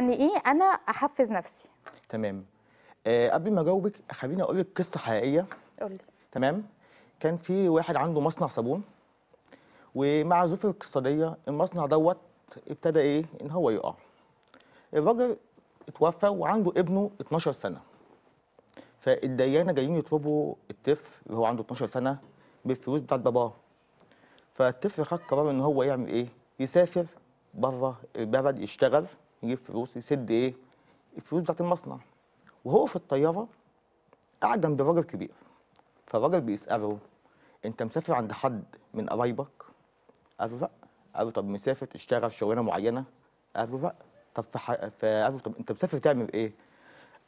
يعني ايه انا احفز نفسي تمام آه قبل ما اجاوبك خليني اقول لك قصه حقيقيه قولي تمام كان في واحد عنده مصنع صابون ومع ظروف الاقتصاديه المصنع دوت ابتدى ايه ان هو يقع الراجل اتوفى وعنده ابنه 12 سنه فالديانه جايين يطلبوا الطفل اللي هو عنده 12 سنه بالفلوس بتاعت باباه فالطفل خد قرار ان هو يعمل ايه يسافر بره البلد يشتغل يجيب فلوس يسد ايه الفلوس بتاعت المصنع وهو في الطياره قاعد جنب راجل كبير فالراجل بيساله انت مسافر عند حد من قرايبك قال له لا قال له طب مسافر تشتغل شغلانه معينه قال له لا طب فح... فقال له طب انت مسافر تعمل ايه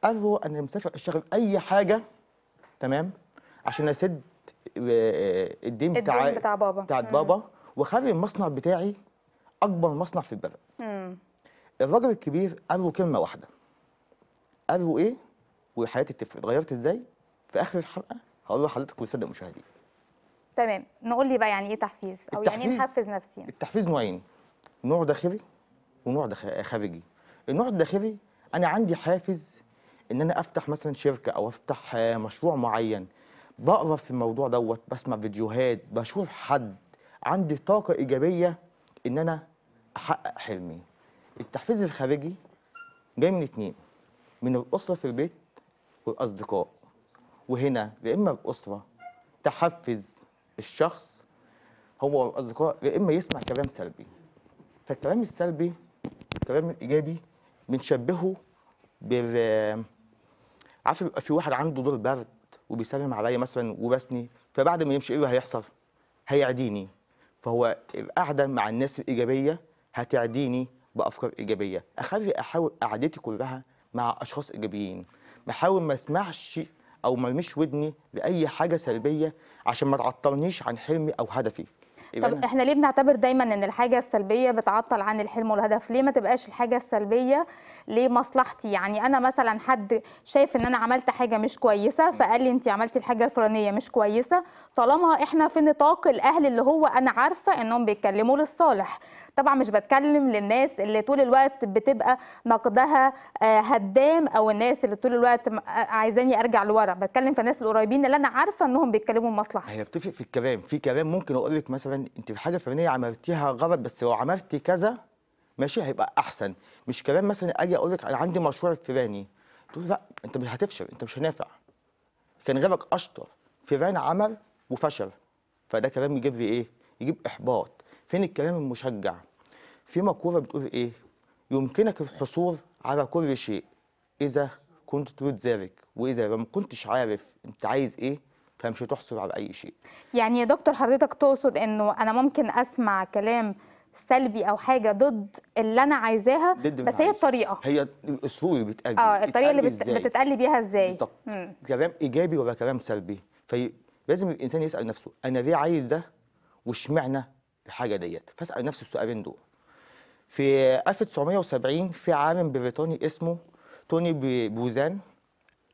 قال له انا مسافر اشتغل اي حاجه تمام عشان اسد آه، آه، الدين بتاع الدين بتاع بابا بتاع بابا واخلي المصنع بتاعي اكبر مصنع في البلد الراجل الكبير قال كلمه واحده قال ايه وحياتي تفرق اتغيرت ازاي في اخر الحلقه هقول لحضرتك والساده مشاهدي تمام نقول لي بقى يعني ايه تحفيز او التحفيز يعني ايه نحفز نفسيا التحفيز نوعين نوع داخلي ونوع خارجي النوع الداخلي انا عندي حافز ان انا افتح مثلا شركه او افتح مشروع معين بقرا في الموضوع دوت بسمع فيديوهات بشوف حد عندي طاقه ايجابيه ان انا احقق حلمي التحفيز الخارجي جاي من اتنين من الاسره في البيت والاصدقاء وهنا يا اما الاسره تحفز الشخص هو والاصدقاء يا اما يسمع كلام سلبي فالكلام السلبي الكلام الايجابي بنشبهه بال عارف بيبقى في واحد عنده دور برد وبيسلم عليا مثلا وبسني فبعد ما يمشي ايه اللي هيحصل؟ هيعديني فهو القعده مع الناس الايجابيه هتعديني بافكار ايجابيه اخلي احاول قعدتي كلها مع اشخاص ايجابيين بحاول ما اسمعش او ما مش ودني لاي حاجه سلبيه عشان ما تعطلنيش عن حلمي او هدفي طب احنا ليه بنعتبر دايما ان الحاجه السلبيه بتعطل عن الحلم والهدف ليه ما تبقاش الحاجه السلبيه لمصلحتي يعني انا مثلا حد شايف ان انا عملت حاجه مش كويسه فقال لي انت عملتي الحاجه الفلانيه مش كويسه طالما احنا في نطاق الاهل اللي هو انا عارفه انهم بيتكلموا للصالح طبعا مش بتكلم للناس اللي طول الوقت بتبقى نقدها آه، هدام او الناس اللي طول الوقت آه، عايزاني ارجع لورا بتكلم في الناس القريبين اللي انا عارفه انهم بيتكلموا مصلحتي هي بتفرق في الكلام في كلام ممكن اقول لك مثلا انت في حاجه فنيه عملتيها غلط بس لو عملتي كذا ماشي هيبقى احسن مش كمان مثلا اجي اقول لك انا عندي مشروع فلاني تقول لا انت مش هتفشل انت مش هنافع كان غيرك اشطر فلان عمل وفشل فده كلام يجيب لي ايه يجيب احباط فين الكلام المشجع في مقوله بتقول ايه يمكنك الحصول على كل شيء اذا كنت تريد ذلك واذا ما كنتش عارف انت عايز ايه فمش هتحصل على اي شيء يعني يا دكتور حضرتك تقصد انه انا ممكن اسمع كلام سلبي او حاجه ضد اللي انا عايزاها بس هي الطريقه هي الاسلوب اللي بيتقال اه الطريقه اللي بت... بتتقلب بيها ازاي بالظبط كلام ايجابي ولا كلام سلبي فلازم الانسان يسال نفسه انا ليه عايز ده واشمعنى الحاجه ديت فاسال نفسي السؤالين دول في 1970 في عالم بريطاني اسمه توني بوزان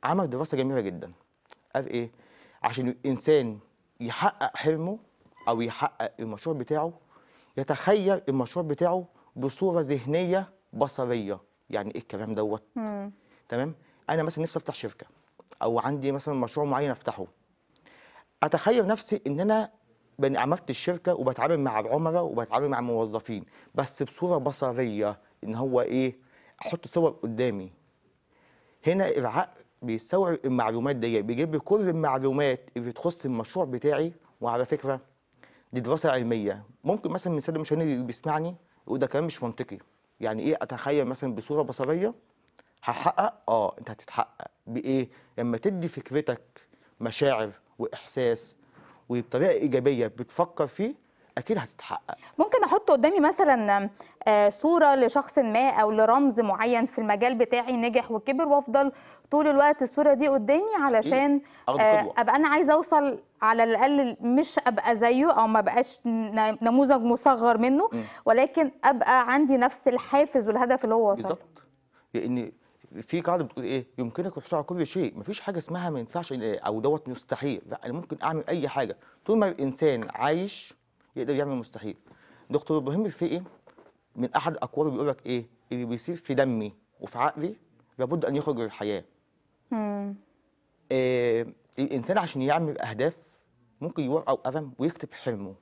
عمل دراسه جميله جدا قال ايه عشان الانسان يحقق حلمه او يحقق المشروع بتاعه يتخيل المشروع بتاعه بصوره ذهنيه بصريه يعني ايه الكلام دوت تمام انا مثلا نفسي افتح شركه او عندي مثلا مشروع معين افتحه اتخيل نفسي ان انا عملت الشركه وبتعامل مع العملاء وبتعامل مع الموظفين بس بصوره بصريه ان هو ايه احط صور قدامي هنا العقل بيستوعب المعلومات دي بيجيب كل المعلومات اللي تخص المشروع بتاعي وعلى فكره دي دراسه علميه ممكن مثلا من سالم مشاني اللي بيسمعني يقول ده كلام مش منطقي يعني ايه اتخيل مثلا بصوره بصريه هحقق اه انت هتتحقق بايه لما تدي فكرتك مشاعر واحساس وبطريقه ايجابيه بتفكر فيه اكيد هتتحقق ممكن احط قدامي مثلا آه، صوره لشخص ما او لرمز معين في المجال بتاعي نجح وكبر وافضل طول الوقت الصوره دي قدامي علشان آه، ابقى انا عايزه اوصل على الاقل مش ابقى زيه او ما بقاش نموذج مصغر منه م. ولكن ابقى عندي نفس الحافز والهدف اللي هو وصل بالظبط لان في قاعده بتقول ايه يمكنك الحصول على كل شيء مفيش حاجه اسمها ما ينفعش او دوت مستحيل لا انا ممكن اعمل اي حاجه طول ما الانسان عايش يقدر يعمل المستحيل دكتور ابراهيم الفقي إيه؟ من احد اقواله بيقول لك ايه اللي بيصير في دمي وفي عقلي لابد ان يخرج للحياه إيه الانسان عشان يعمل اهداف ممكن يورق او قلم ويكتب حلمه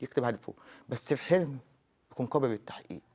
يكتب هدفه بس الحلم يكون قابل للتحقيق